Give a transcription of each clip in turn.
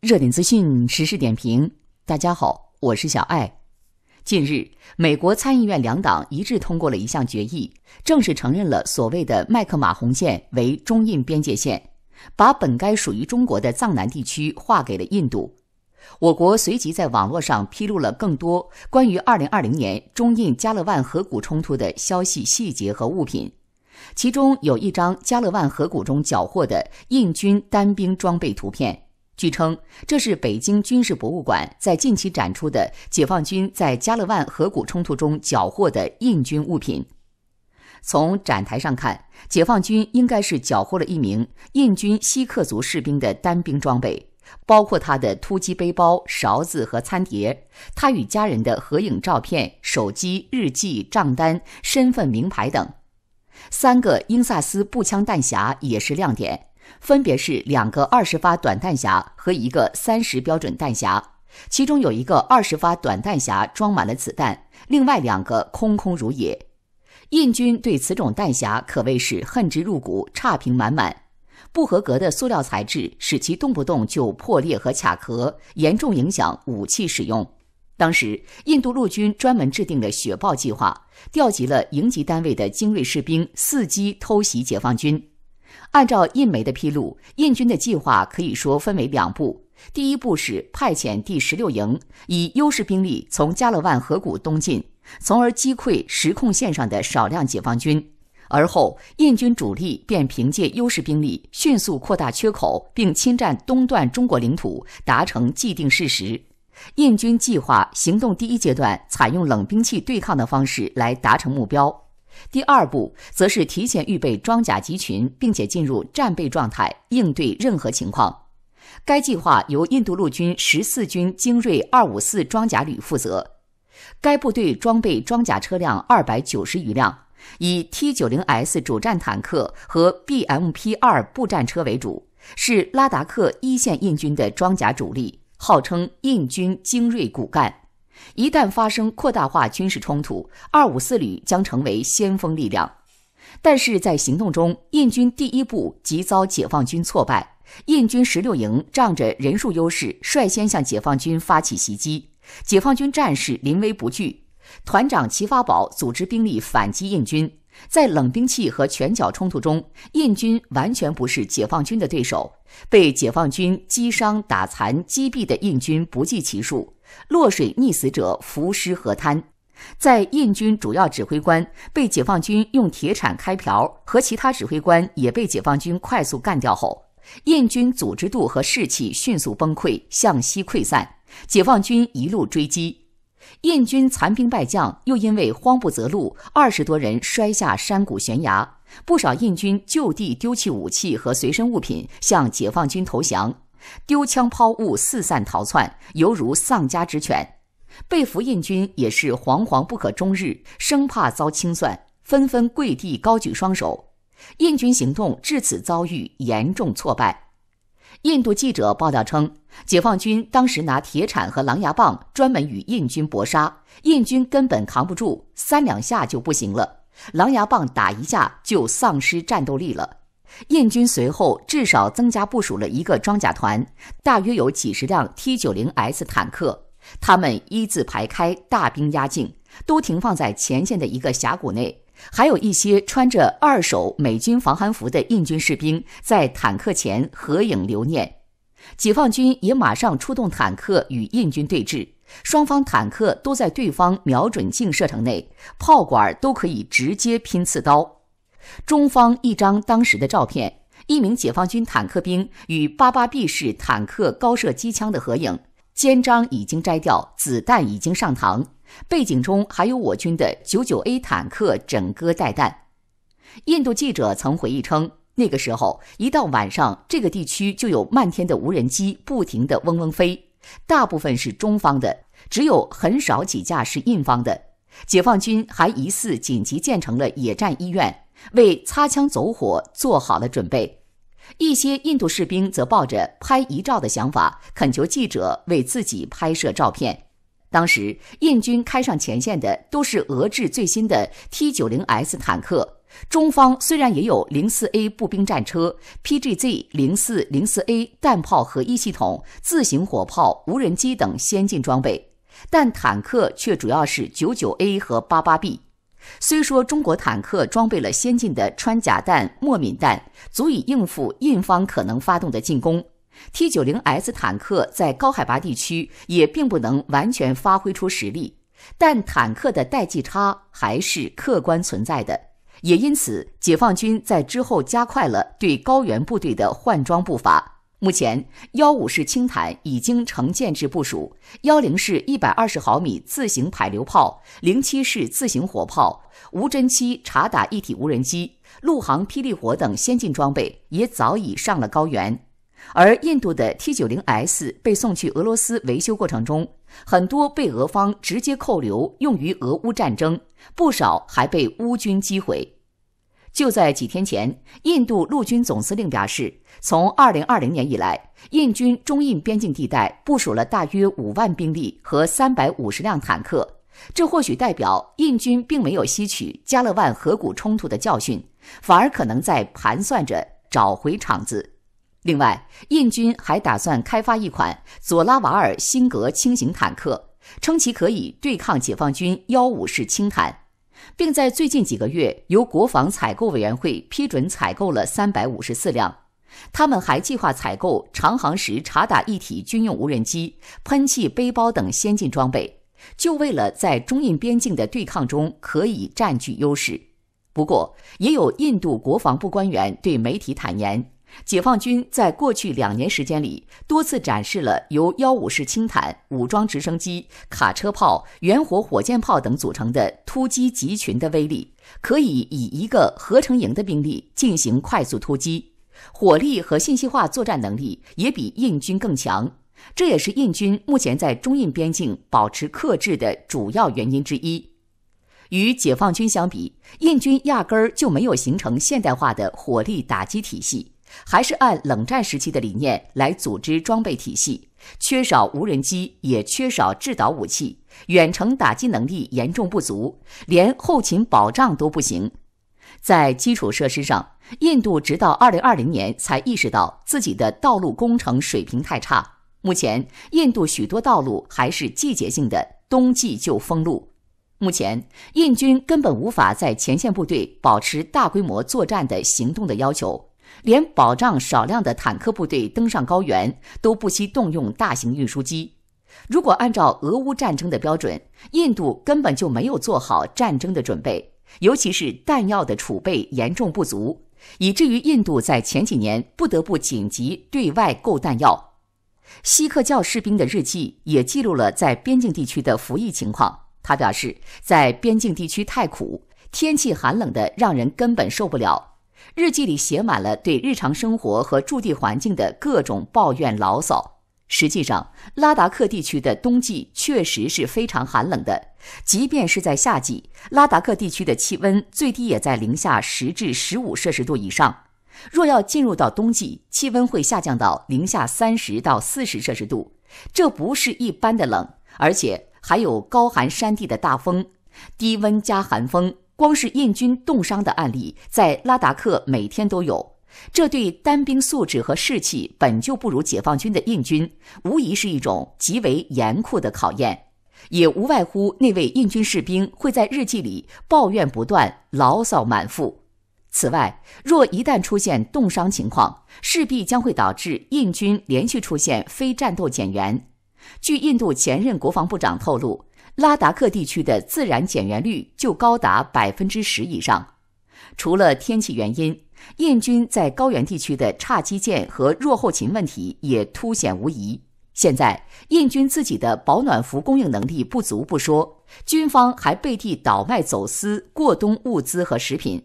热点资讯时事点评，大家好，我是小艾。近日，美国参议院两党一致通过了一项决议，正式承认了所谓的麦克马洪线为中印边界线，把本该属于中国的藏南地区划给了印度。我国随即在网络上披露了更多关于二零二零年中印加勒万河谷冲突的消息细节和物品，其中有一张加勒万河谷中缴获的印军单兵装备图片。据称，这是北京军事博物馆在近期展出的解放军在加勒万河谷冲突中缴获的印军物品。从展台上看，解放军应该是缴获了一名印军锡克族士兵的单兵装备，包括他的突击背包、勺子和餐碟，他与家人的合影照片、手机、日记、账单、身份名牌等。三个英萨斯步枪弹匣也是亮点。分别是两个二十发短弹匣和一个三十标准弹匣，其中有一个二十发短弹匣装满了子弹，另外两个空空如也。印军对此种弹匣可谓是恨之入骨，差评满满。不合格的塑料材质使其动不动就破裂和卡壳，严重影响武器使用。当时，印度陆军专门制定了“雪豹”计划，调集了营级单位的精锐士兵，伺机偷袭解放军。按照印媒的披露，印军的计划可以说分为两步。第一步是派遣第十六营以优势兵力从加勒万河谷东进，从而击溃实控线上的少量解放军。而后，印军主力便凭借优势兵力迅速扩大缺口，并侵占东段中国领土，达成既定事实。印军计划行动第一阶段采用冷兵器对抗的方式来达成目标。第二步则是提前预备装甲集群，并且进入战备状态，应对任何情况。该计划由印度陆军十四军精锐二五四装甲旅负责。该部队装备装甲车辆二百九十余辆，以 T 九零 S 主战坦克和 BMP 二步战车为主，是拉达克一线印军的装甲主力，号称印军精锐骨干。一旦发生扩大化军事冲突，二五四旅将成为先锋力量。但是在行动中，印军第一步即遭解放军挫败。印军十六营仗着人数优势，率先向解放军发起袭击。解放军战士临危不惧，团长齐发宝组织兵力反击印军。在冷兵器和拳脚冲突中，印军完全不是解放军的对手，被解放军击伤、打残、击毙的印军不计其数。落水溺死者浮尸河滩，在印军主要指挥官被解放军用铁铲开瓢，和其他指挥官也被解放军快速干掉后，印军组织度和士气迅速崩溃，向西溃散。解放军一路追击，印军残兵败将又因为慌不择路，二十多人摔下山谷悬崖，不少印军就地丢弃武器和随身物品，向解放军投降。丢枪抛物，四散逃窜，犹如丧家之犬；被俘印军也是惶惶不可终日，生怕遭清算，纷纷跪地高举双手。印军行动至此遭遇严重挫败。印度记者报道称，解放军当时拿铁铲和狼牙棒专门与印军搏杀，印军根本扛不住，三两下就不行了，狼牙棒打一下就丧失战斗力了。印军随后至少增加部署了一个装甲团，大约有几十辆 T90S 坦克，他们一字排开，大兵压境，都停放在前线的一个峡谷内。还有一些穿着二手美军防寒服的印军士兵在坦克前合影留念。解放军也马上出动坦克与印军对峙，双方坦克都在对方瞄准镜射程内，炮管都可以直接拼刺刀。中方一张当时的照片，一名解放军坦克兵与 88B 式坦克高射机枪的合影，肩章已经摘掉，子弹已经上膛。背景中还有我军的 99A 坦克整戈待旦。印度记者曾回忆称，那个时候一到晚上，这个地区就有漫天的无人机不停地嗡嗡飞，大部分是中方的，只有很少几架是印方的。解放军还疑似紧急建成了野战医院。为擦枪走火做好了准备，一些印度士兵则抱着拍遗照的想法，恳求记者为自己拍摄照片。当时，印军开上前线的都是俄制最新的 T90S 坦克。中方虽然也有 04A 步兵战车、PGZ0404A 弹炮合一系统、自行火炮、无人机等先进装备，但坦克却主要是 99A 和 88B。虽说中国坦克装备了先进的穿甲弹、末敏弹，足以应付印方可能发动的进攻，T90S 坦克在高海拔地区也并不能完全发挥出实力，但坦克的代际差还是客观存在的，也因此解放军在之后加快了对高原部队的换装步伐。目前，幺五式轻坦已经成建制部署，幺零式一百二十毫米自行排榴炮、零七式自行火炮、无侦七察打一体无人机、陆航霹雳火等先进装备也早已上了高原。而印度的 T 九零 S 被送去俄罗斯维修过程中，很多被俄方直接扣留，用于俄乌战争，不少还被乌军击毁。就在几天前，印度陆军总司令表示，从2020年以来，印军中印边境地带部署了大约5万兵力和350辆坦克。这或许代表印军并没有吸取加勒万河谷冲突的教训，反而可能在盘算着找回场子。另外，印军还打算开发一款佐拉瓦尔辛格轻型坦克，称其可以对抗解放军幺五式轻坦。并在最近几个月由国防采购委员会批准采购了三百五十四辆。他们还计划采购长航时察打一体军用无人机、喷气背包等先进装备，就为了在中印边境的对抗中可以占据优势。不过，也有印度国防部官员对媒体坦言。解放军在过去两年时间里，多次展示了由幺五式轻坦、武装直升机、卡车炮、远火火箭炮等组成的突击集群的威力，可以以一个合成营的兵力进行快速突击，火力和信息化作战能力也比印军更强。这也是印军目前在中印边境保持克制的主要原因之一。与解放军相比，印军压根儿就没有形成现代化的火力打击体系。还是按冷战时期的理念来组织装备体系，缺少无人机，也缺少制导武器，远程打击能力严重不足，连后勤保障都不行。在基础设施上，印度直到二零二零年才意识到自己的道路工程水平太差。目前，印度许多道路还是季节性的，冬季就封路。目前，印军根本无法在前线部队保持大规模作战的行动的要求。连保障少量的坦克部队登上高原都不惜动用大型运输机。如果按照俄乌战争的标准，印度根本就没有做好战争的准备，尤其是弹药的储备严重不足，以至于印度在前几年不得不紧急对外购弹药。锡克教士兵的日记也记录了在边境地区的服役情况。他表示，在边境地区太苦，天气寒冷的让人根本受不了。日记里写满了对日常生活和驻地环境的各种抱怨牢骚。实际上，拉达克地区的冬季确实是非常寒冷的，即便是在夏季，拉达克地区的气温最低也在零下十至十五摄氏度以上。若要进入到冬季，气温会下降到零下三十到四十摄氏度，这不是一般的冷，而且还有高寒山地的大风，低温加寒风。光是印军冻伤的案例，在拉达克每天都有。这对单兵素质和士气本就不如解放军的印军，无疑是一种极为严酷的考验。也无外乎那位印军士兵会在日记里抱怨不断、牢骚满腹。此外，若一旦出现冻伤情况，势必将会导致印军连续出现非战斗减员。据印度前任国防部长透露。拉达克地区的自然减员率就高达百分之十以上，除了天气原因，印军在高原地区的差基建和弱后勤问题也凸显无疑。现在，印军自己的保暖服供应能力不足不说，军方还背地倒卖走私过冬物资和食品。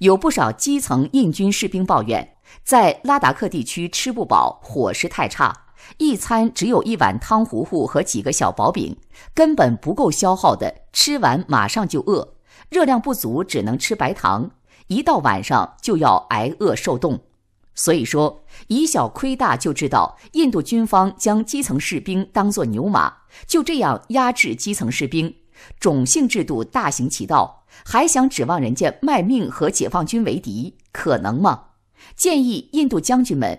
有不少基层印军士兵抱怨，在拉达克地区吃不饱，伙食太差。一餐只有一碗汤糊糊和几个小薄饼，根本不够消耗的，吃完马上就饿，热量不足，只能吃白糖。一到晚上就要挨饿受冻。所以说，以小亏大就知道，印度军方将基层士兵当作牛马，就这样压制基层士兵，种姓制度大行其道，还想指望人家卖命和解放军为敌，可能吗？建议印度将军们。